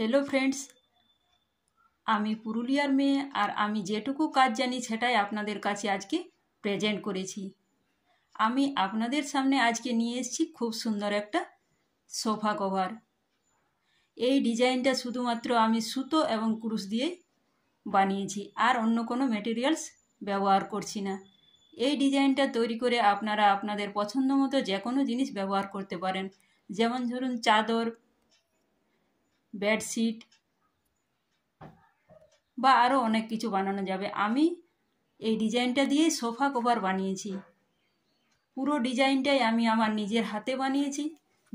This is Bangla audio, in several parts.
হ্যালো ফ্রেন্ডস আমি পুরুলিয়ার মেয়ে আর আমি যেটুকু কাজ জানি সেটাই আপনাদের কাছে আজকে প্রেজেন্ট করেছি আমি আপনাদের সামনে আজকে নিয়ে এসেছি খুব সুন্দর একটা সোফা কভার এই ডিজাইনটা শুধুমাত্র আমি সুতো এবং ক্রুশ দিয়ে বানিয়েছি আর অন্য কোনো মেটেরিয়ালস ব্যবহার করছি না এই ডিজাইনটা তৈরি করে আপনারা আপনাদের পছন্দ মতো যে কোনো জিনিস ব্যবহার করতে পারেন যেমন ধরুন চাদর বেডশিট বা আরও অনেক কিছু বানানো যাবে আমি এই ডিজাইনটা দিয়ে সোফা কভার বানিয়েছি পুরো ডিজাইনটাই আমি আমার নিজের হাতে বানিয়েছি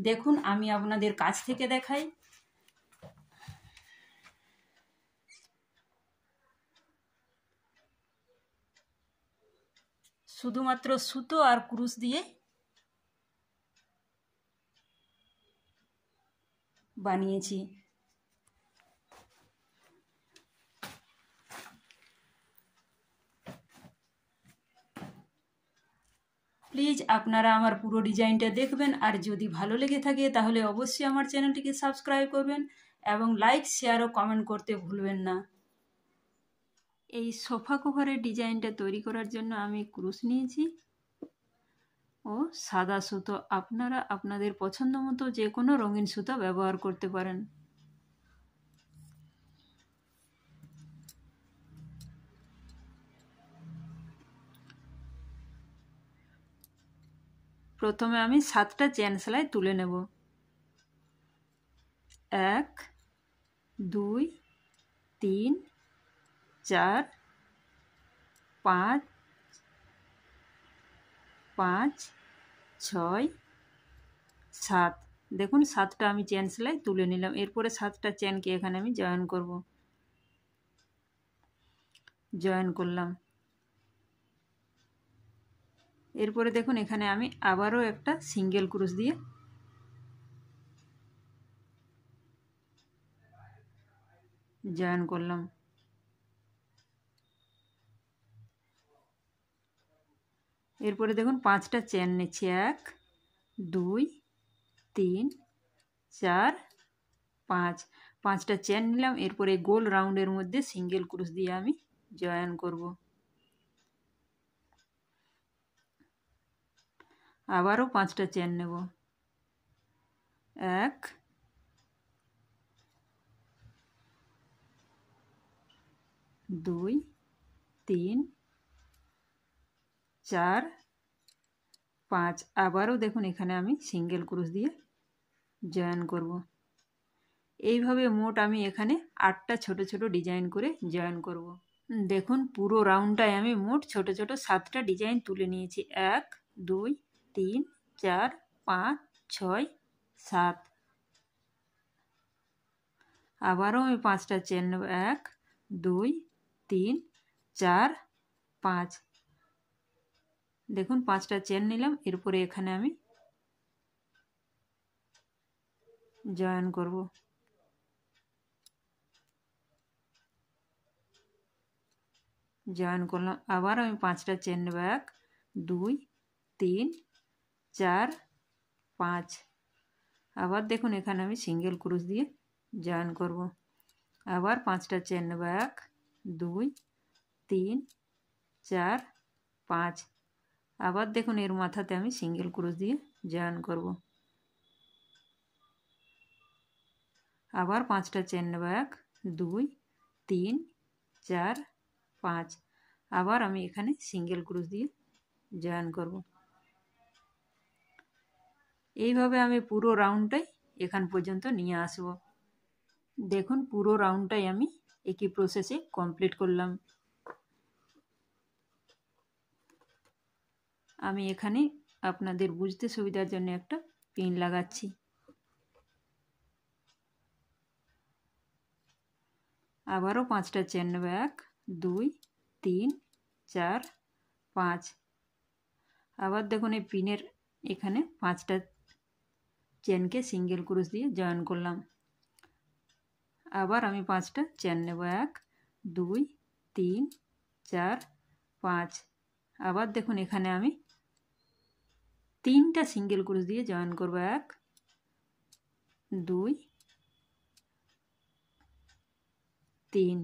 দেখুন আমি আপনাদের কাছ থেকে দেখাই শুধুমাত্র সুতো আর ক্রুশ দিয়ে বানিয়েছি প্লিজ আপনারা আমার পুরো ডিজাইনটা দেখবেন আর যদি ভালো লেগে থাকে তাহলে অবশ্যই আমার চ্যানেলটিকে সাবস্ক্রাইব করবেন এবং লাইক শেয়ার ও কমেন্ট করতে ভুলবেন না এই সোফা কভারের ডিজাইনটা তৈরি করার জন্য আমি ক্রুশ নিয়েছি ও সাদা সুতো আপনারা আপনাদের পছন্দ মতো যে কোনো রঙিন সুতো ব্যবহার করতে পারেন প্রথমে আমি সাতটা চেন সেলাই তুলে নেব এক দুই তিন চার পাঁচ পাঁচ ছয় সাত দেখুন সাতটা আমি চেন সেলাই তুলে নিলাম এরপরে সাতটা চেনকে এখানে আমি জয়েন করব জয়েন করলাম এরপরে দেখুন এখানে আমি আবারও একটা সিঙ্গেল ক্রুস দিয়ে জয়েন করলাম এরপরে দেখুন পাঁচটা চেন নিচ্ছি এক দুই তিন চার পাঁচ পাঁচটা চেন নিলাম এরপরে গোল রাউন্ডের মধ্যে সিঙ্গেল ক্রুশ দিয়ে আমি জয়েন করবো আবারও পাঁচটা চেন নেব এক দুই তিন চার পাঁচ আবারও দেখুন এখানে আমি সিঙ্গেল ক্রুশ দিয়ে জয়েন করব এইভাবে মোট আমি এখানে আটটা ছোট ছোট ডিজাইন করে জয়েন করব। দেখুন পুরো রাউন্ডটায় আমি মোট ছোট ছোট সাতটা ডিজাইন তুলে নিয়েছি এক দুই তিন চার পাঁচ ছয় সাত আবারও আমি পাঁচটা চেন নেব এক দুই তিন চার পাঁচ দেখুন পাঁচটা চেন নিলাম এরপরে এখানে আমি জয়েন করব জয়েন করলাম আবার আমি পাঁচটা চেন নেব এক দুই তিন চার পাঁচ আবার দেখুন এখানে আমি সিঙ্গেল ক্রুশ দিয়ে জয়েন করব আবার পাঁচটা চেন নেব দুই তিন চার পাঁচ আবার দেখুন এর মাথাতে আমি সিঙ্গেল ক্রুশ দিয়ে জয়েন করব আবার পাঁচটা চেন নেব দুই তিন চার পাঁচ আবার আমি এখানে সিঙ্গেল ক্রুশ দিয়ে জয়েন করবো এইভাবে আমি পুরো রাউন্ডটাই এখান পর্যন্ত নিয়ে আসব দেখুন পুরো রাউন্ডটাই আমি একই প্রসেসে কমপ্লিট করলাম আমি এখানে আপনাদের বুঝতে সুবিধার জন্য একটা পিন লাগাচ্ছি আবারও পাঁচটা চেন নেব এক দুই তিন চার পাঁচ আবার দেখুন এই পিনের এখানে পাঁচটা চেনকে সিঙ্গেল ক্রুশ দিয়ে জয়েন করলাম আবার আমি পাঁচটা চেন নেব এক দুই তিন চার পাঁচ আবার দেখুন এখানে আমি তিনটা সিঙ্গেল ক্রুশ দিয়ে জয়েন করব এক দুই তিন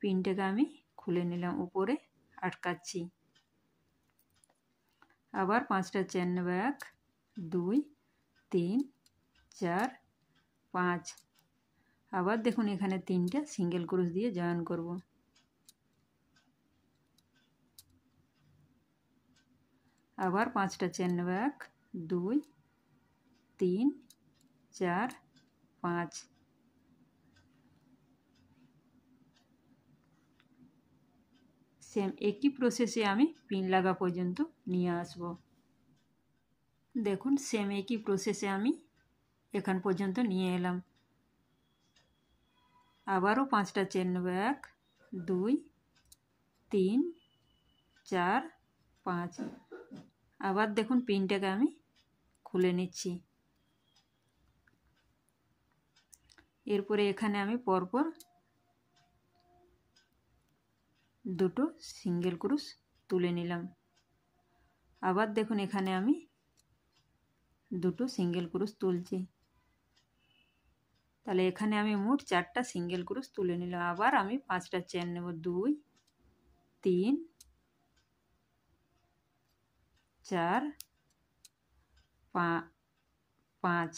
পিনটাকে আমি খুলে নিলাম উপরে আটকাচ্ছি আবার পাঁচটা চেন নেব এক দুই তিন চার পাঁচ আবার দেখুন এখানে তিনটা সিঙ্গেল ক্রোশ দিয়ে জয়েন করব আবার পাঁচটা চেন নেব এক দুই তিন চার পাঁচ সেম একই প্রসেসে আমি পিন লাগা পর্যন্ত নিয়ে আসব দেখুন সেম একই প্রসেসে আমি এখান পর্যন্ত নিয়ে এলাম আবারও পাঁচটা চেন নেব এক দুই তিন চার পাঁচ আবার দেখুন পিনটাকে আমি খুলে নিচ্ছি এরপরে এখানে আমি পরপর দুটো সিঙ্গেল ক্রুশ তুলে নিলাম আবার দেখুন এখানে আমি দুটো সিঙ্গেল ক্রুশ তুলছি তাহলে এখানে আমি মোট চারটা সিঙ্গেল ক্রুশ তুলে নিলাম আবার আমি পাঁচটা চেন নেব দুই তিন চার পাঁচ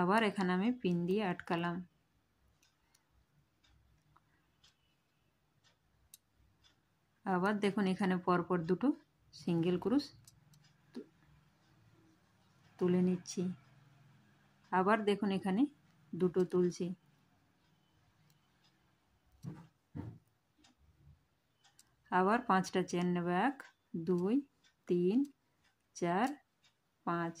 আবার এখানে আমি পিন দিয়ে আটকালাম আবার দেখুন এখানে পরপর দুটো সিঙ্গেল ক্রুশ তুলে নিচ্ছি আবার দেখুন এখানে দুটো তুলছি আবার পাঁচটা চেন নেব এক দুই তিন চার পাঁচ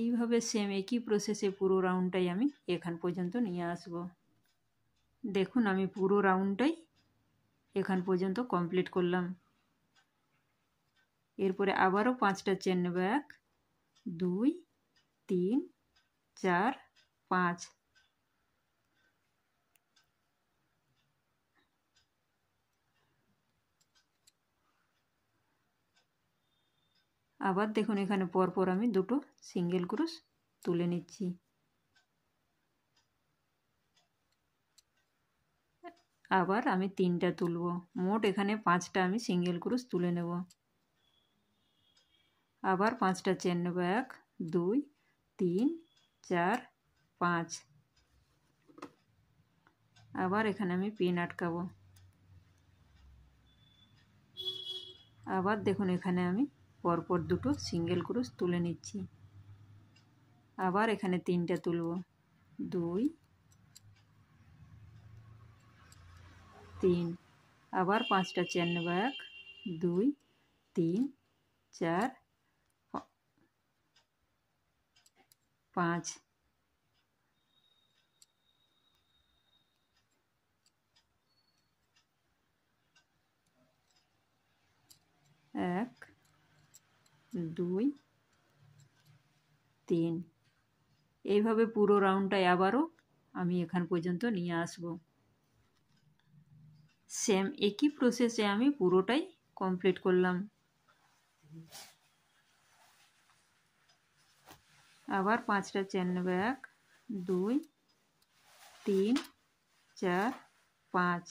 এইভাবে সেম একই প্রসেসে পুরো রাউন্ডটাই আমি এখান পর্যন্ত নিয়ে আসব দেখুন আমি পুরো রাউন্ডটাই এখান পর্যন্ত কমপ্লিট করলাম এরপরে আবারও পাঁচটা চেন নেব এক দুই তিন চার পাঁচ আবার দেখুন এখানে পরপর আমি দুটো সিঙ্গেল ক্রুশ তুলে নিচ্ছি আবার আমি তিনটা তুলব মোট এখানে পাঁচটা আমি সিঙ্গেল ক্রুশ তুলে নেব আবার পাঁচটা চেন নেব এক দুই তিন চার পাঁচ আবার এখানে আমি পিন আটকাবো আবার দেখুন এখানে আমি পরপর দুটো সিঙ্গেল ক্রুশ তুলে নিচ্ছি আবার এখানে তিনটা তুলব দুই তিন আবার পাঁচটা চেন নেব এক দুই তিন চার পাঁচ এক দুই তিন এইভাবে পুরো রাউন্ডটাই আবারও আমি এখান পর্যন্ত নিয়ে আসবো সেম একই প্রসেসে আমি পুরোটাই কমপ্লিট করলাম আবার পাঁচটা চেন নেবে এক দুই তিন চার পাঁচ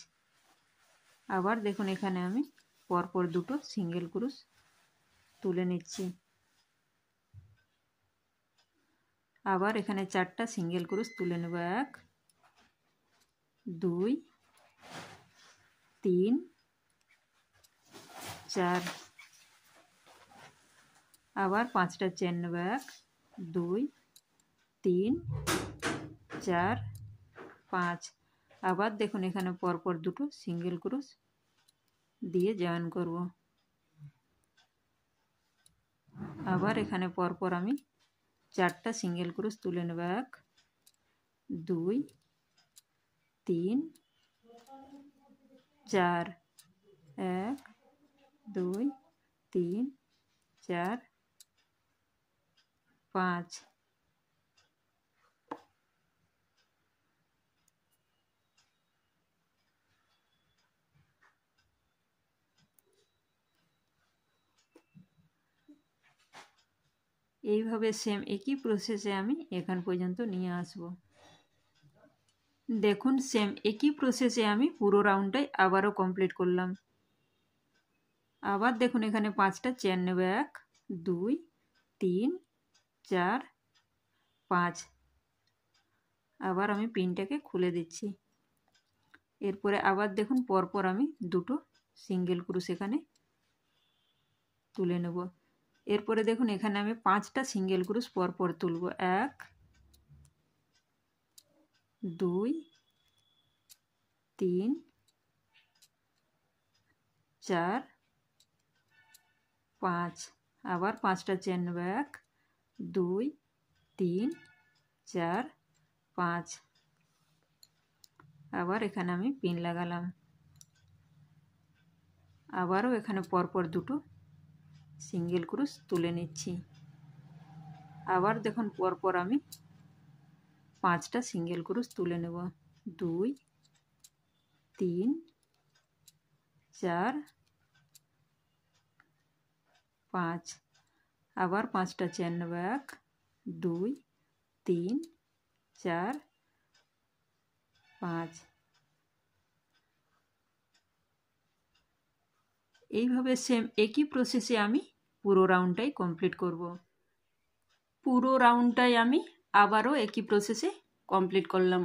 আবার দেখুন এখানে আমি পরপর দুটো সিঙ্গেল ক্রুশ তুলে নিচ্ছি আবার এখানে চারটা সিঙ্গেল ক্রুশ তুলে নেব এক দুই তিন চার আবার পাঁচটা চেন ব্যাগ দুই তিন চার পাঁচ আবার দেখুন এখানে পরপর দুটো সিঙ্গেল ক্রুস দিয়ে জয়েন করব আবার এখানে পরপর আমি চারটা সিঙ্গেল ক্রুশ তুলে নেব এক দুই তিন চার এক দুই তিন চার পাঁচ এইভাবে সেম একই প্রসেসে আমি এখান পর্যন্ত নিয়ে আসবো দেখুন সেম একই প্রসেসে আমি পুরো রাউন্ডটাই আবারও কমপ্লিট করলাম আবার দেখুন এখানে পাঁচটা চেন নেবে এক দুই তিন চার পাঁচ আবার আমি পিনটাকে খুলে দিচ্ছি এরপরে আবার দেখুন পরপর আমি দুটো সিঙ্গেল ক্রুশ এখানে তুলে নেব এরপরে দেখুন এখানে আমি পাঁচটা সিঙ্গেল ক্রুশ পরপর তুলব এক দুই তিন চার পাঁচ আবার পাঁচটা চেন ব্যাক দুই তিন চার পাঁচ আবার এখানে আমি পিন লাগালাম আবারও এখানে পরপর দুটো সিঙ্গেল ক্রুশ তুলে নিচ্ছি আবার দেখুন পরপর আমি পাঁচটা সিঙ্গেল ক্রুশ তুলে নেব দুই তিন চার পাঁচ আবার পাঁচটা চেন নেব এক দুই তিন চার পাঁচ এইভাবে সেম একই প্রসেসে আমি পুরো রাউন্ডটাই কমপ্লিট করব পুরো রাউন্ডটাই আমি আবারও একই প্রসেসে কমপ্লিট করলাম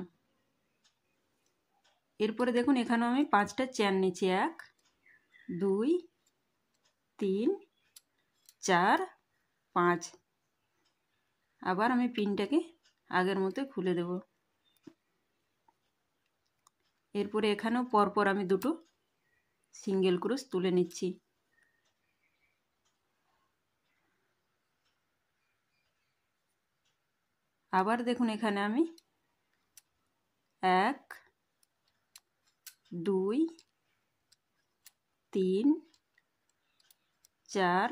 এরপরে দেখুন এখানেও আমি পাঁচটা চেয়ার নিয়েছি এক দুই তিন চার পাঁচ আবার আমি পিনটাকে আগের মতো খুলে দেব এরপরে এখানেও পরপর আমি দুটো সিঙ্গেল ক্রুশ তুলে নিচ্ছি আবার দেখুন এখানে আমি এক দুই তিন চার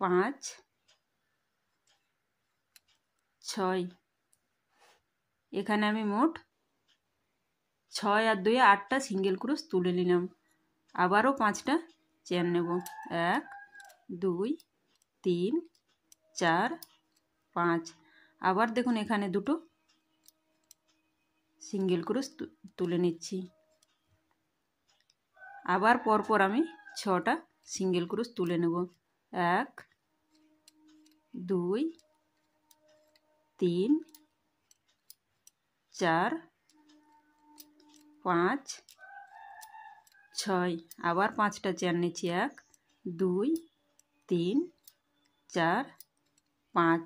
পাঁচ ছয় এখানে আমি মোট ছয় আর দুই আটটা সিঙ্গেল ক্রুশ তুলে নিলাম আবারও পাঁচটা চেয়ার নেব এক দুই তিন চার পাঁচ আবার দেখুন এখানে দুটো সিঙ্গেল ক্রোস তুলে নিচ্ছি আবার পরপর আমি ছটা সিঙ্গেল ক্রোস তুলে নেব এক দুই তিন চার পাঁচ ছয় আবার পাঁচটা চেয়ার নিচ্ছি এক দুই তিন চার পাঁচ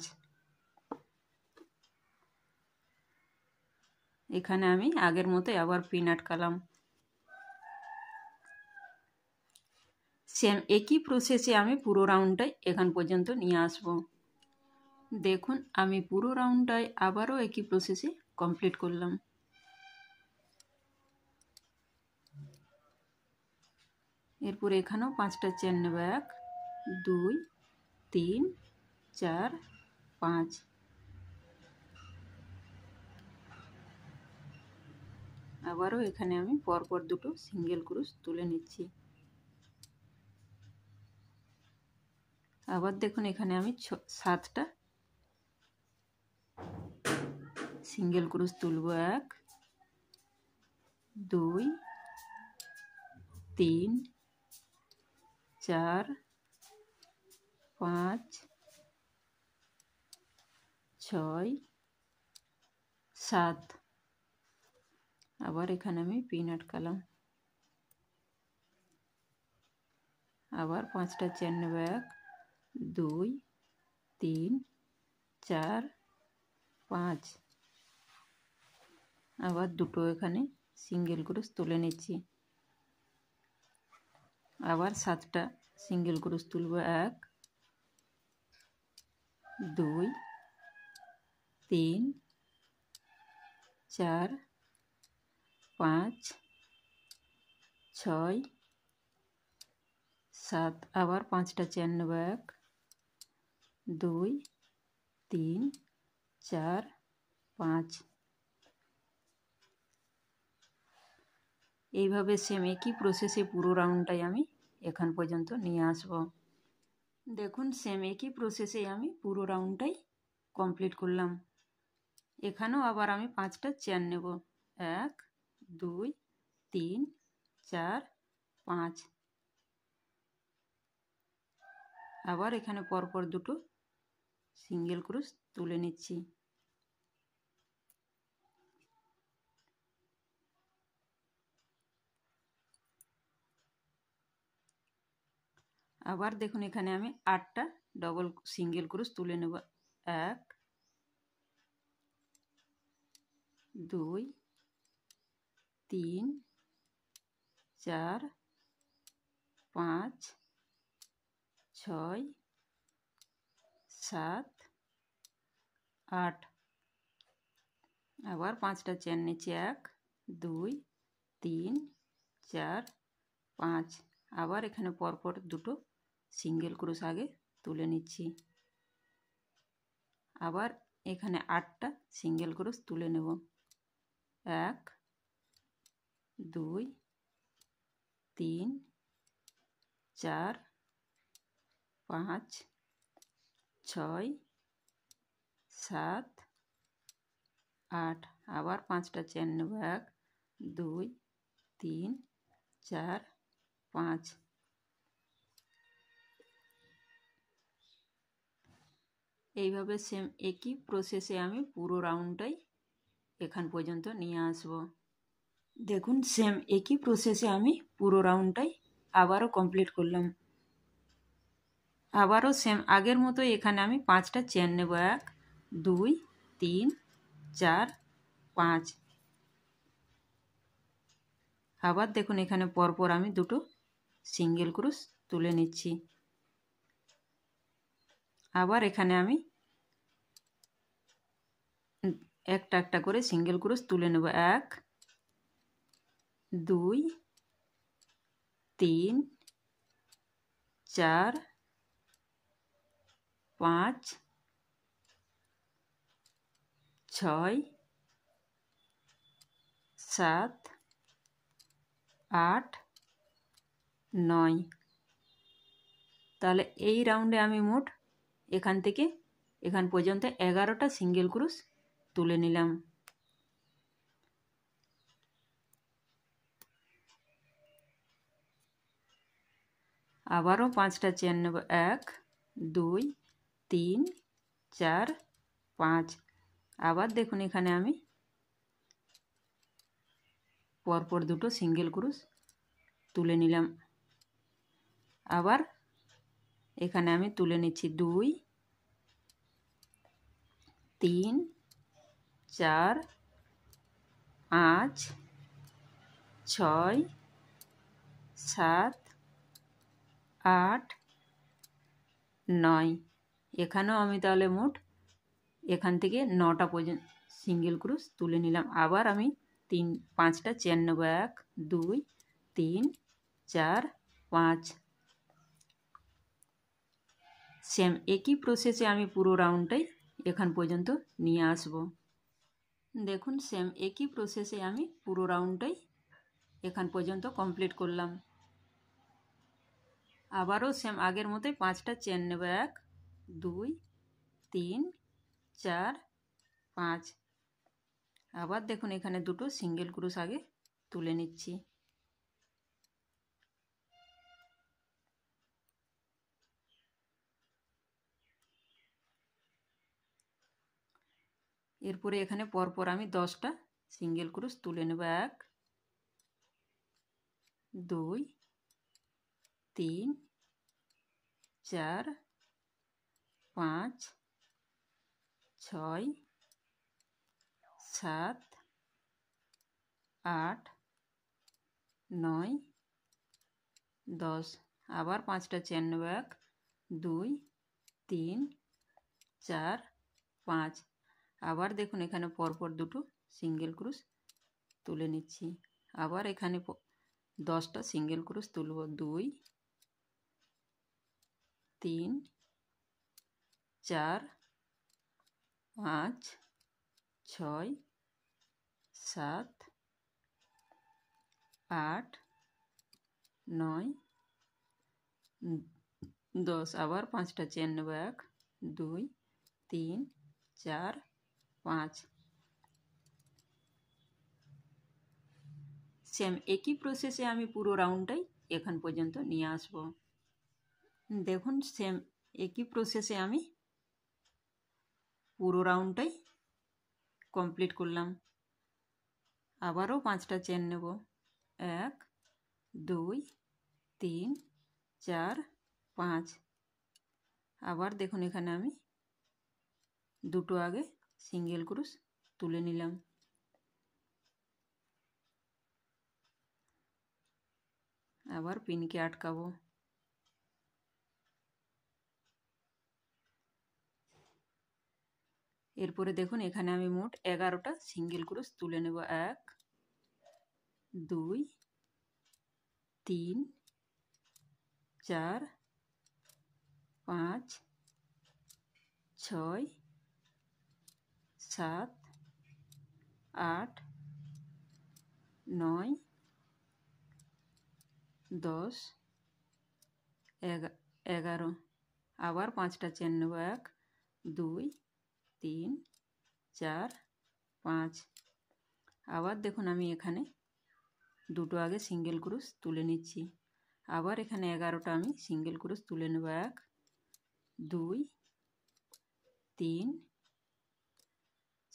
এখানে আমি আগের মতোই আবার পিন আটকালাম সেম একই প্রসেসে আমি পুরো রাউন্ডটাই এখান পর্যন্ত নিয়ে আসব দেখুন আমি পুরো রাউন্ডটাই আবারও একই প্রসেসে কমপ্লিট করলাম এরপর এখানেও পাঁচটা চেন নেব এক দুই তিন চার পাঁচ আবারও এখানে আমি পরপর দুটো সিঙ্গেল ক্রুশ তুলে নিচ্ছি আবার দেখুন এখানে আমি সাতটা সিঙ্গেল ক্রুশ তুলব এক দুই তিন চার পাঁচ ছয় সাত আবার এখানে আমি পিন আটকালাম আবার পাঁচটা চেন নেব এক দুই তিন চার পাঁচ আবার দুটো এখানে সিঙ্গেল ক্রুশ তুলে নিচ্ছি আবার সাতটা সিঙ্গেল ক্রুশ তুলব এক দুই তিন চার পাঁচ ছয় সাত আবার পাঁচটা চেন নেব এক দুই তিন চার পাঁচ এইভাবে সেম একই প্রসেসে পুরো রাউন্ডটাই আমি এখান পর্যন্ত নিয়ে আসব দেখুন সেম একই প্রসেসে আমি পুরো রাউন্ডটাই কমপ্লিট করলাম এখানেও আবার আমি পাঁচটা চেন নেব এক দুই তিন চার পাঁচ আবার এখানে পরপর দুটো সিঙ্গেল ক্রুশ তুলে নিচ্ছি আবার দেখুন এখানে আমি আটটা ডবল সিঙ্গেল ক্রুশ তুলে নেব এক দুই তিন চার পাঁচ ছয় সাত আট আবার পাঁচটা চেন নিচে এক দুই তিন চার পাঁচ আবার এখানে পরপর দুটো সিঙ্গেল ক্রুশ আগে তুলে নিচ্ছি আবার এখানে আটটা সিঙ্গেল ক্রুশ তুলে নেব এক দুই তিন চার পাঁচ ছয় সাত আট আবার পাঁচটা চেন নেব এক দুই তিন চার পাঁচ এইভাবে সেম একই প্রসেসে আমি পুরো রাউন্ডটাই এখান পর্যন্ত নিয়ে আসবো দেখুন সেম একই প্রসেসে আমি পুরো রাউন্ডটাই আবারও কমপ্লিট করলাম আবারও সেম আগের মতো এখানে আমি পাঁচটা চেন নেব এক দুই তিন চার পাঁচ আবার দেখুন এখানে পরপর আমি দুটো সিঙ্গেল ক্রুশ তুলে নিচ্ছি আবার এখানে আমি একটা একটা করে সিঙ্গেল ক্রুশ তুলে নেব এক দুই তিন চার পাঁচ ছয় সাত আট নয় তাহলে এই রাউন্ডে আমি মোট এখান থেকে এখান পর্যন্ত এগারোটা সিঙ্গেল ক্রুশ তুলে নিলাম আবারও পাঁচটা চেন নেব এক দুই তিন চার পাঁচ আবার দেখুন এখানে আমি পরপর দুটো সিঙ্গেল ক্রুশ তুলে নিলাম আবার এখানে আমি তুলে নিচ্ছি দুই তিন চার পাঁচ ছয় সাত আট নয় এখানেও আমি তাহলে মোট এখান থেকে নটা পর্যন্ত সিঙ্গেল ক্রুশ তুলে নিলাম আবার আমি তিন পাঁচটা চেন নেব এক দুই তিন চার পাঁচ সেম একই প্রসেসে আমি পুরো রাউন্ডটাই এখান পর্যন্ত নিয়ে আসব দেখুন সেম একই প্রসেসে আমি পুরো রাউন্ডটাই এখান পর্যন্ত কমপ্লিট করলাম আবারও সেম আগের মতোই পাঁচটা চেন নেব এক দুই তিন চার পাঁচ আবার দেখুন এখানে দুটো সিঙ্গেল ক্রুশ আগে তুলে নিচ্ছি এরপরে এখানে পরপর আমি দশটা সিঙ্গেল ক্রুশ তুলে নেব এক দুই তিন চার পাঁচ ছয় সাত আট নয় দশ আবার পাঁচটা চেন নেব দুই তিন চার পাঁচ আবার দেখুন এখানে পরপর দুটো সিঙ্গেল ক্রুশ তুলে নিচ্ছি আবার এখানে দশটা সিঙ্গেল ক্রুশ তুলব দুই 3 4 5 6 7 8 9 10 আবার পাঁচটা চেন নবাক 2 3 4 5 सेम एक ही प्रोसेस से আমি পুরো রাউন্ডাই এখান পর্যন্ত নি আসব দেখুন সেম একই প্রসেসে আমি পুরো রাউন্ডটাই কমপ্লিট করলাম আবারও পাঁচটা চেন নেব এক দুই তিন চার পাঁচ আবার দেখুন এখানে আমি দুটো আগে সিঙ্গেল ক্রুশ তুলে নিলাম আবার পিনকে আটকাবো এরপরে দেখুন এখানে আমি মোট এগারোটা সিঙ্গেল ক্রোশ তুলে নেব এক দুই তিন চার পাঁচ ছয় সাত আট নয় দশ এগারো আবার পাঁচটা চেন নেব এক দুই তিন চার পাঁচ আবার দেখুন আমি এখানে দুটো আগে সিঙ্গেল ক্রুশ তুলে নিচ্ছি আবার এখানে এগারোটা আমি সিঙ্গেল ক্রুশ তুলে নেব এক দুই তিন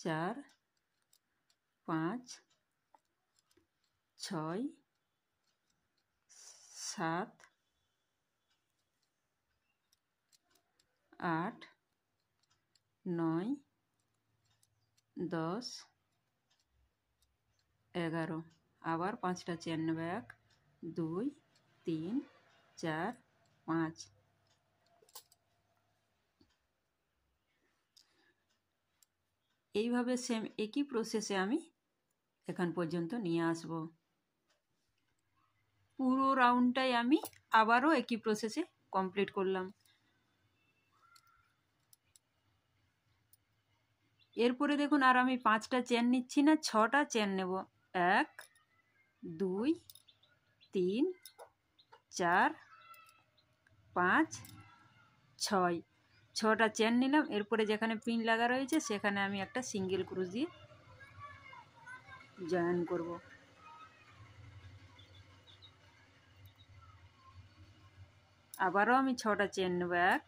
চার পাঁচ ছয় সাত আট নয় দশ এগারো আবার পাঁচটা চেন ব্যাগ এক দুই তিন চার পাঁচ এইভাবে সেম একই প্রসেসে আমি এখান পর্যন্ত নিয়ে আসব পুরো রাউন্ডটাই আমি আবারও একই প্রসেসে কমপ্লিট করলাম এরপরে দেখুন আর আমি পাঁচটা চেন নিচ্ছি না ছটা চেন নেব এক দুই তিন চার পাঁচ ছয় ছটা চেন নিলাম এরপরে যেখানে পিন লাগা রয়েছে সেখানে আমি একটা সিঙ্গেল ক্রুজ দিয়ে জয়েন করব আবারও আমি ছটা চেন নেব এক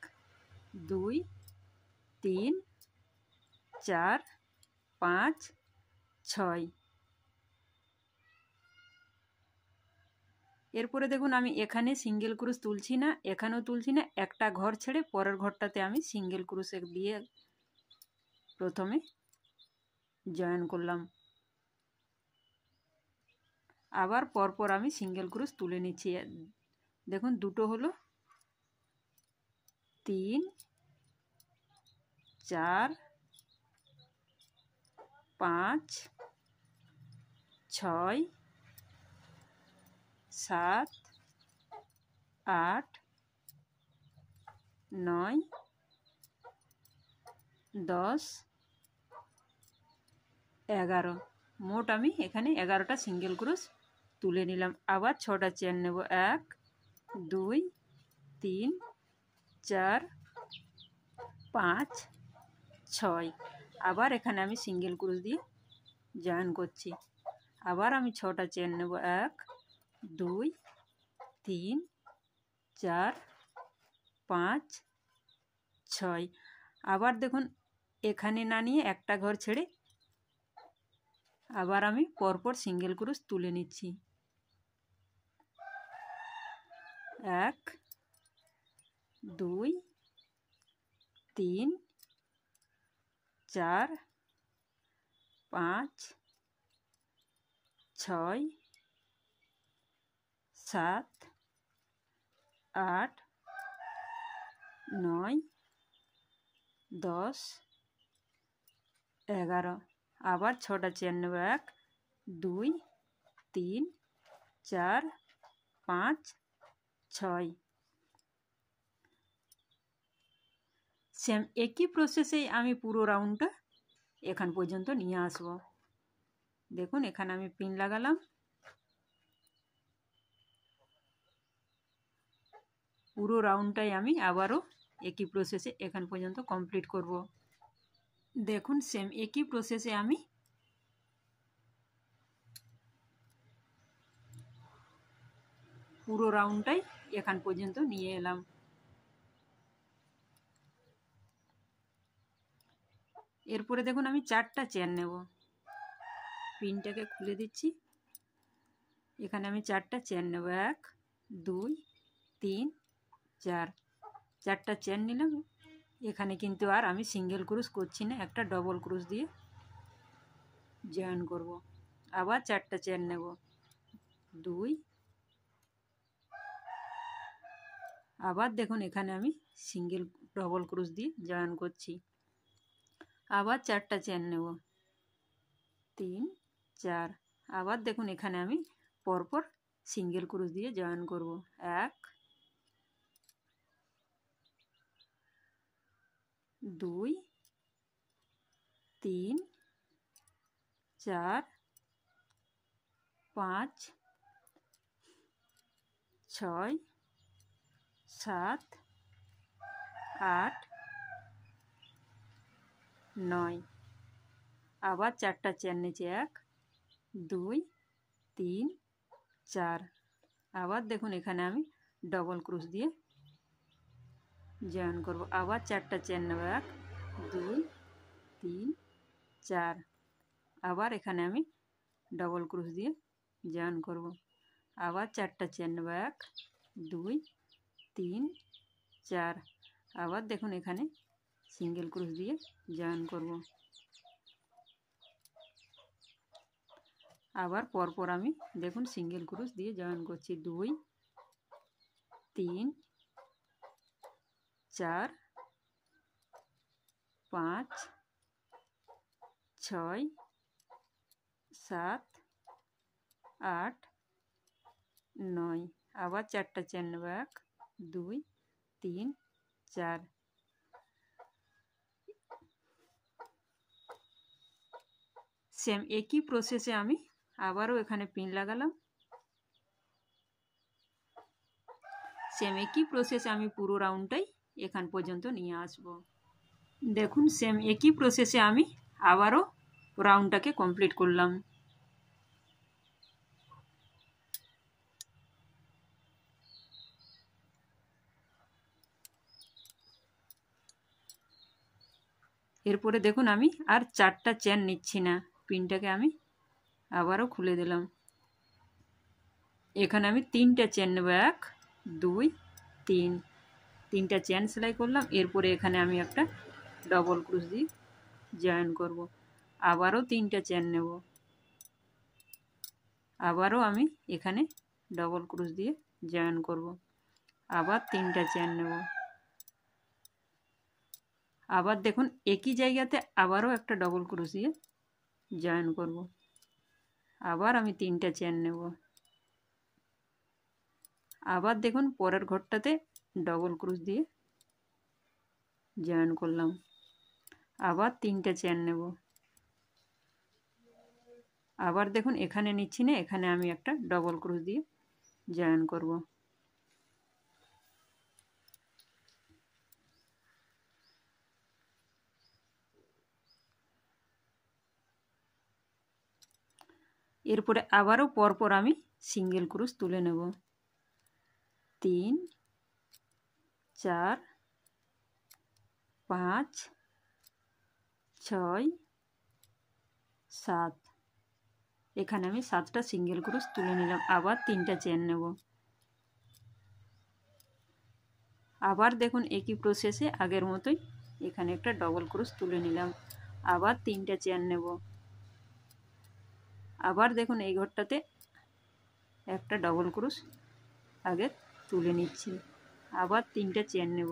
দুই তিন চার পাঁচ ছয় এরপরে দেখুন আমি এখানে সিঙ্গেল ক্রুশ তুলছি না এখানেও তুলছি না একটা ঘর ছেড়ে পরের ঘরটাতে আমি সিঙ্গেল ক্রুশ দিয়ে প্রথমে জয়েন করলাম আবার পরপর আমি সিঙ্গেল ক্রুশ তুলে নিচ্ছি দেখুন দুটো হলো তিন চার পাঁচ ছয় সাত আট নয় দশ এগারো মোট আমি এখানে এগারোটা সিঙ্গেল ক্রুশ তুলে নিলাম আবার ছটা চেন নেব এক দুই তিন চার পাঁচ ছয় আবার এখানে আমি সিঙ্গেল ক্রুশ দিয়ে জয়েন করছি আবার আমি ছটা চেন নেব এক দুই তিন চার পাঁচ ছয় আবার দেখুন এখানে না নিয়ে একটা ঘর ছেড়ে আবার আমি পরপর সিঙ্গেল ক্রুজ তুলে নিচ্ছি এক দুই তিন চার পাঁচ ছয় সাত আট নয় দশ এগারো আবার ছটা চেন নেব এক দুই তিন চার পাঁচ ছয় সেম একই প্রসেসেই আমি পুরো রাউন্ডটা এখান পর্যন্ত নিয়ে আসব দেখুন এখানে আমি পিন লাগালাম পুরো রাউন্ডটাই আমি আবারও একই প্রসেসে এখান পর্যন্ত কমপ্লিট করব দেখুন সেম একই প্রসেসে আমি পুরো রাউন্ডটাই এখান পর্যন্ত নিয়ে এলাম এরপরে দেখুন আমি চারটা চেয়ার নেব পিনটাকে খুলে দিচ্ছি এখানে আমি চারটা চেয়ার নেব এক দুই তিন চার চারটা চেয়ার নিলাম এখানে কিন্তু আর আমি সিঙ্গেল ক্রুজ করছি না একটা ডবল ক্রুজ দিয়ে জয়েন করব আবার চারটা চেয়ার নেব দুই আবার দেখুন এখানে আমি সিঙ্গেল ডবল ক্রুজ দিয়ে জয়েন করছি আবার চারটা চেন নেব তিন চার আবার দেখুন এখানে আমি পরপর সিঙ্গেল ক্রুশ দিয়ে জয়েন করব এক দুই তিন চার পাঁচ ছয় সাত আট নয় আবার চারটা চেয়ার নিচে এক দুই তিন চার আবার দেখুন এখানে আমি ডবল ক্রুশ দিয়ে জয়েন করব আবার চারটা চেন নেব এক দুই তিন চার আবার এখানে আমি ডবল ক্রুশ দিয়ে জয়েন করব আবার চারটা চেন নেব এক দুই তিন চার আবার দেখুন এখানে সিঙ্গেল ক্রোশ দিয়ে জয়েন করব আবার পরপর আমি দেখুন সিঙ্গেল ক্রোশ দিয়ে জয়েন করছি দুই তিন চার পাঁচ ছয় সাত আট নয় আবার চারটা চেন ব্যাগ দুই তিন চার সেম একই প্রসেসে আমি আবারও এখানে পিন লাগালাম সেম একই প্রসেসে আমি পুরো রাউন্ডটাই এখান পর্যন্ত নিয়ে আসব দেখুন সেম একই প্রসেসে আমি আবারও রাউন্ডটাকে কমপ্লিট করলাম এরপরে দেখুন আমি আর চারটা চেন নিচ্ছি না পিনটাকে আমি আবারও খুলে দিলাম এখানে আমি তিনটা চেন নেব এক দুই তিন তিনটা চেন সেলাই করলাম এরপরে এখানে আমি একটা ডবল ক্রুশ দিয়ে জয়েন করব আবারও তিনটা চেন নেব আবারও আমি এখানে ডবল ক্রুশ দিয়ে জয়েন করব আবার তিনটা চেন নেব আবার দেখুন একই জায়গাতে আবারও একটা ডবল ক্রুশ দিয়ে জয়েন করব আবার আমি তিনটা চেন নেব আবার দেখুন পরের ঘরটাতে ডবল ক্রুজ দিয়ে জয়েন করলাম আবার তিনটা চেন নেব আবার দেখুন এখানে নিচ্ছি না এখানে আমি একটা ডবল ক্রুজ দিয়ে জয়েন করবো এরপরে আবারও পরপর আমি সিঙ্গেল ক্রুশ তুলে নেব তিন চার পাঁচ ছয় সাত এখানে আমি সাতটা সিঙ্গেল ক্রুশ তুলে নিলাম আবার তিনটা চেন নেব আবার দেখুন একই প্রসেসে আগের মতোই এখানে একটা ডবল ক্রুশ তুলে নিলাম আবার তিনটা চেন নেব আবার দেখুন এই ঘরটাতে একটা ডবল ক্রুশ আগে তুলে নিচ্ছি আবার তিনটা চেন নেব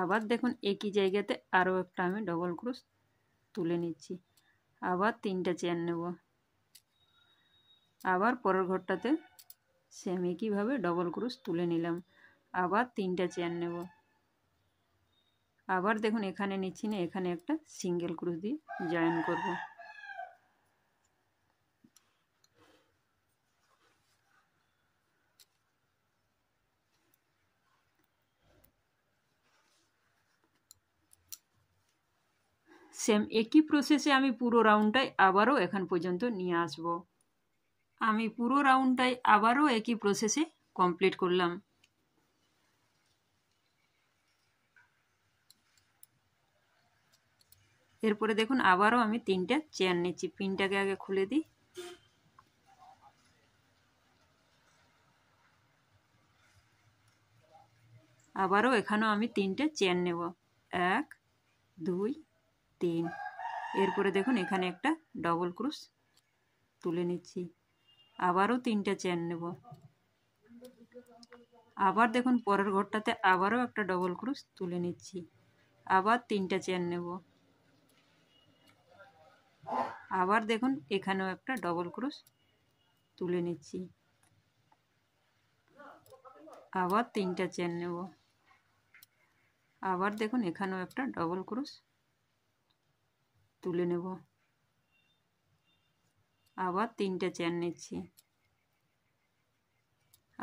আবার দেখুন একই জায়গাতে আরও একটা আমি ডবল ক্রুশ তুলে নিচ্ছি আবার তিনটা চেন নেব আবার পরের ঘরটাতে সেম একইভাবে ডবল ক্রুশ তুলে নিলাম আবার তিনটা চেন নেব আবার দেখুন এখানে নিচ্ছি না এখানে একটা সিঙ্গেল ক্রুশ দিয়ে জয়েন করব সেম একই প্রসেসে আমি পুরো রাউন্ডটাই আবারও এখান পর্যন্ত নিয়ে আসব আমি পুরো রাউন্ডটাই আবারও একই প্রসেসে কমপ্লিট করলাম এরপরে দেখুন আবারও আমি তিনটা চেয়ার নিচ্ছি পিনটাকে আগে খুলে দিই আবারও এখানেও আমি তিনটে চেন নেব এক দুই তিন এরপরে দেখুন এখানে একটা ডবল ক্রুশ তুলে নিচ্ছি আবারও তিনটা চেন নেব আবার দেখুন পরের ঘরটাতে আবারও একটা ডবল ক্রুশ তুলে নিচ্ছি আবার তিনটা চেন নেব আবার দেখুন এখানেও একটা ডবল ক্রোশ তুলে নিচ্ছি আবার তিনটা চেন নেব আবার দেখুন এখানেও একটা ডবল ক্রোশ তুলে নেব আবার তিনটা চেন নিচ্ছি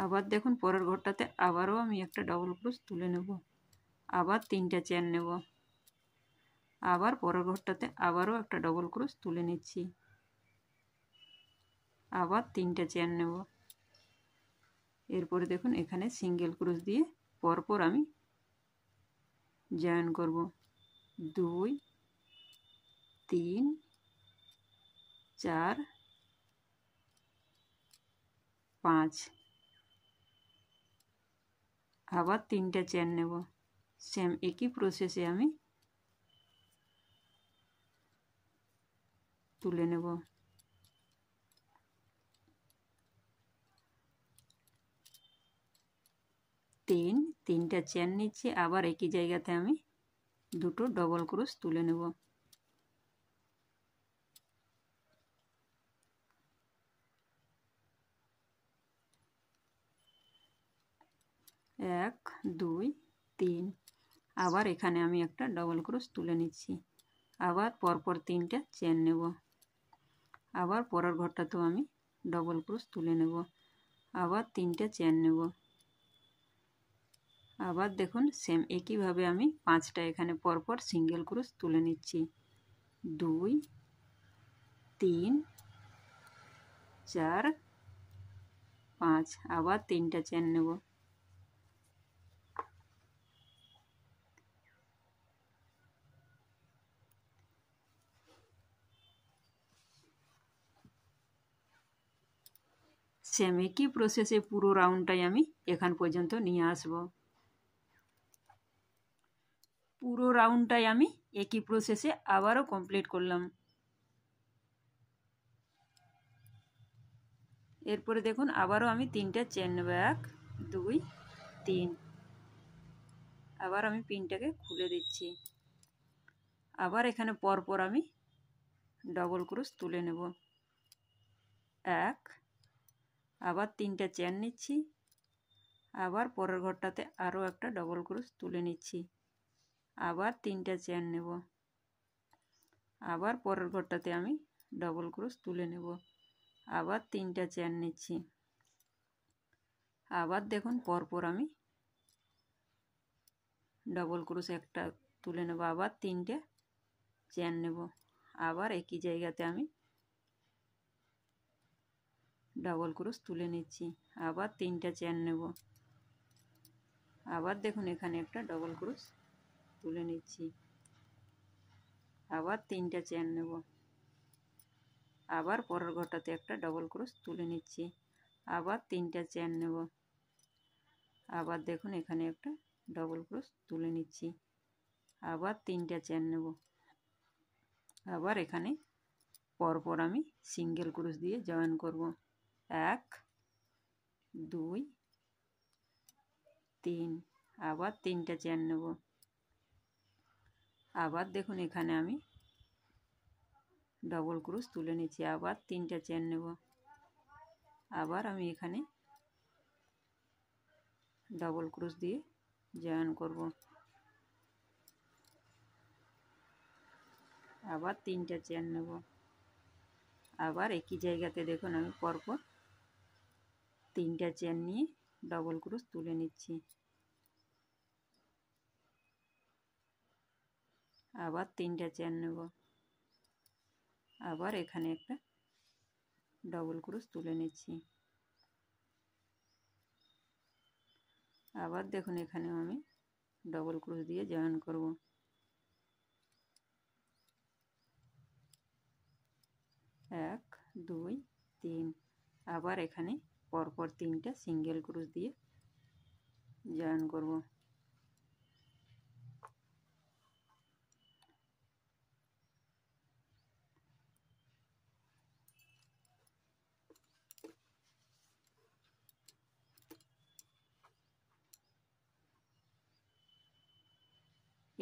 আবার দেখুন পরের ঘরটাতে আবারও আমি একটা ডবল ক্রোশ তুলে নেব আবার তিনটা চেন নেব আবার পরের ঘরটাতে আবারও একটা ডবল ক্রোশ তুলে নিচ্ছি আবার তিনটা চেয়ার নেব এরপরে দেখুন এখানে সিঙ্গেল ক্রোশ দিয়ে পরপর আমি জয়েন করব দুই তিন চার পাঁচ আবার তিনটা চেন নেব সেম একই প্রসেসে আমি তুলে নেব তিন তিনটা চেন নিচ্ছি আবার একই জায়গাতে আমি দুটো ডবল ক্রোশ তুলে নেব এক দুই তিন আবার এখানে আমি একটা ডবল ক্রোশ তুলে নিচ্ছি আবার পরপর তিনটা চেন নেব আবার পরের ঘরটাতেও আমি ডবল ক্রোশ তুলে নেব আবার তিনটে চেন নেব আবার দেখুন সেম একইভাবে আমি পাঁচটা এখানে পরপর সিঙ্গেল ক্রোশ তুলে নিচ্ছি দুই তিন চার পাঁচ আবার তিনটা চেন নেব সেম একই প্রসেসে পুরো রাউন্ডটাই আমি এখান পর্যন্ত নিয়ে আসব পুরো রাউন্ডটাই আমি একই প্রসেসে আবারও কমপ্লিট করলাম এরপরে দেখুন আবারও আমি তিনটা চেন নেব এক দুই তিন আবার আমি পিনটাকে খুলে দিচ্ছি আবার এখানে পরপর আমি ডবল ক্রুশ তুলে নেব এক আবার তিনটা চেন নিচ্ছি আবার পরের ঘরটাতে আরও একটা ডবল ক্রোশ তুলে নিচ্ছি আবার তিনটা চেন নেব আবার পরের ঘরটাতে আমি ডবল ক্রোশ তুলে নেব আবার তিনটা চেন নিচ্ছি আবার দেখুন পরপর আমি ডবল ক্রোশ একটা তুলে নেব আবার তিনটে চেন নেব আবার একই জায়গাতে আমি ডাবল ক্রোস তুলে নিচ্ছি আবার তিনটা চেন নেব আবার দেখুন এখানে একটা ডবল ক্রোস তুলে নিচ্ছি আবার তিনটা চেন নেব আবার পরের ঘরটাতে একটা ডবল ক্রোস তুলে নিচ্ছি আবার তিনটা চেন নেব আবার দেখুন এখানে একটা ডবল ক্রোস তুলে নিচ্ছি আবার তিনটা চেন নেব আবার এখানে পরপর আমি সিঙ্গেল ক্রোস দিয়ে জয়েন করবো এক দুই তিন আবার তিনটা চেন নেব আবার দেখুন এখানে আমি ডবল ক্রুশ তুলে নিচ্ছি আবার তিনটা চেন নেব আবার আমি এখানে ডবল ক্রুশ দিয়ে জয়েন করব আবার তিনটা চেন নেব আবার একই জায়গাতে দেখুন আমি পরপর তিনটা চেন নিয়ে ডবল ক্রোশ তুলে নিচ্ছি আবার তিনটা চেন নেব আবার এখানে একটা ডবল ক্রোশ তুলে নিচ্ছি আবার দেখুন এখানেও আমি ডবল ক্রোশ দিয়ে জয়েন করব এক দুই তিন আবার এখানে পরপর তিনটা সিঙ্গেল ক্রুশ দিয়ে জয়েন করব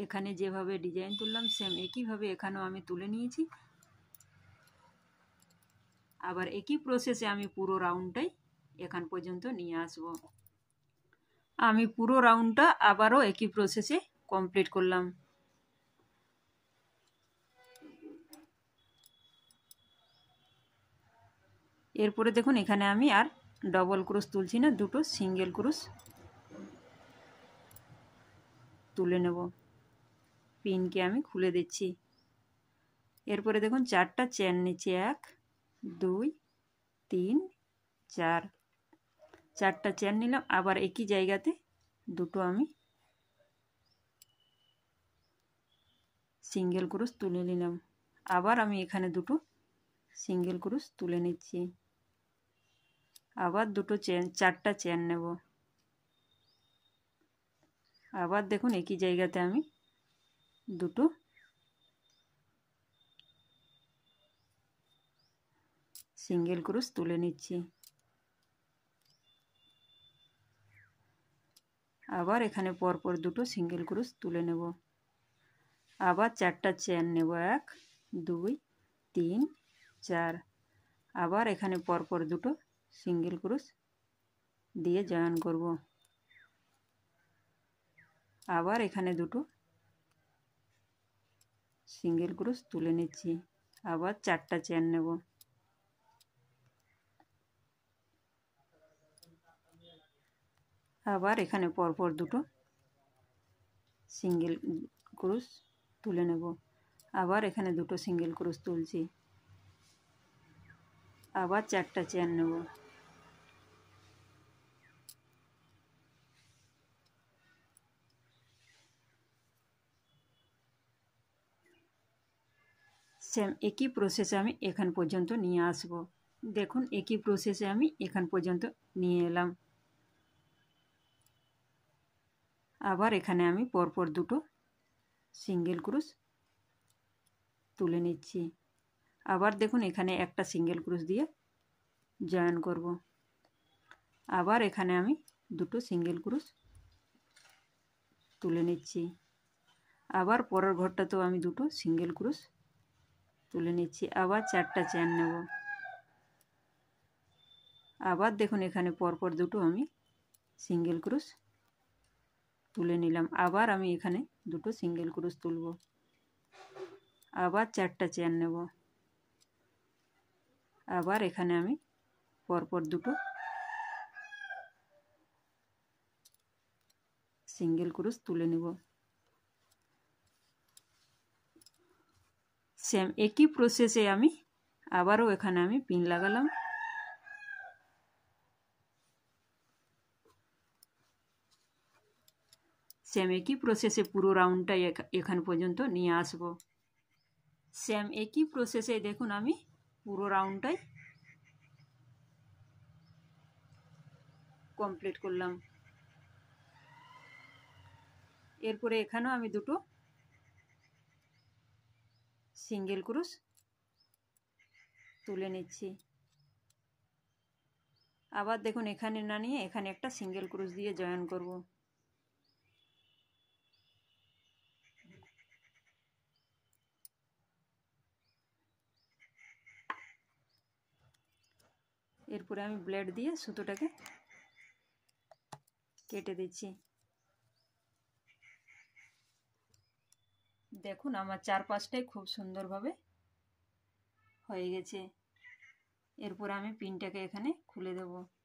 এখানে যেভাবে ডিজাইন তুললাম সেম একইভাবে এখানেও আমি তুলে নিয়েছি আবার একই প্রসেসে আমি পুরো রাউন্ডটাই এখান পর্যন্ত নিয়ে আসব আমি পুরো রাউন্ডটা আবারও একই প্রসেসে কমপ্লিট করলাম এরপরে দেখুন এখানে আমি আর ডবল ক্রুশ তুলছি না দুটো সিঙ্গেল ক্রুশ তুলে নেব পিনকে আমি খুলে দিচ্ছি এরপরে দেখুন চারটা চেন নিচে এক দুই তিন চার চারটা চেন নিলাম আবার একই জায়গাতে দুটো আমি সিঙ্গেল ক্রুশ তুলে নিলাম আবার আমি এখানে দুটো সিঙ্গেল ক্রুশ তুলে নিচ্ছি আবার দুটো চেন চারটা চেন নেব আবার দেখুন একই জায়গাতে আমি দুটো সিঙ্গেল ক্রুশ তুলে নিচ্ছি আবার এখানে পরপর দুটো সিঙ্গেল ক্রুশ তুলে নেব আবার চারটা চেন নেব এক দুই তিন চার আবার এখানে পরপর দুটো সিঙ্গেল ক্রুশ দিয়ে জয়েন করব আবার এখানে দুটো সিঙ্গেল ক্রুশ তুলে নিচ্ছি আবার চারটা চেন নেব আবার এখানে পরপর দুটো সিঙ্গেল ক্রুস তুলে নেব আবার এখানে দুটো সিঙ্গেল ক্রুস তুলছি আবার চারটা চেন নেব সেম একই প্রসেসে আমি এখান পর্যন্ত নিয়ে আসব দেখুন একই প্রসেসে আমি এখান পর্যন্ত নিয়ে এলাম আবার এখানে আমি পরপর দুটো সিঙ্গেল ক্রুশ তুলে নিচ্ছি আবার দেখুন এখানে একটা সিঙ্গেল ক্রুশ দিয়ে জয়েন করব আবার এখানে আমি দুটো সিঙ্গেল ক্রুশ তুলে নিচ্ছি আবার পরের ঘরটাতেও আমি দুটো সিঙ্গেল ক্রুশ তুলে নিচ্ছি আবার চারটা চেন নেব আবার দেখুন এখানে পরপর দুটো আমি সিঙ্গেল ক্রুশ তুলে নিলাম আবার আমি এখানে দুটো সিঙ্গেল ক্রোশ তুলব আবার চারটা চেয়ার নেব আবার এখানে আমি পরপর দুটো সিঙ্গেল ক্রোশ তুলে নেব সেম একই প্রসেসে আমি আবারও এখানে আমি পিন লাগালাম সেম একই প্রসেসে পুরো রাউন্ডটা এখান পর্যন্ত নিয়ে আসব সেম একই প্রসেসে দেখুন আমি পুরো রাউন্ডটাই কমপ্লিট করলাম এরপরে এখানেও আমি দুটো সিঙ্গেল ক্রুশ তুলে নিচ্ছি আবার দেখুন এখানে না নিয়ে এখানে একটা সিঙ্গেল ক্রুশ দিয়ে জয়েন করবো এরপরে আমি ব্লেড দিয়ে সুতোটাকে কেটে দিচ্ছি দেখুন আমার চারপাশটাই খুব সুন্দরভাবে হয়ে গেছে এরপর আমি পিনটাকে এখানে খুলে দেবো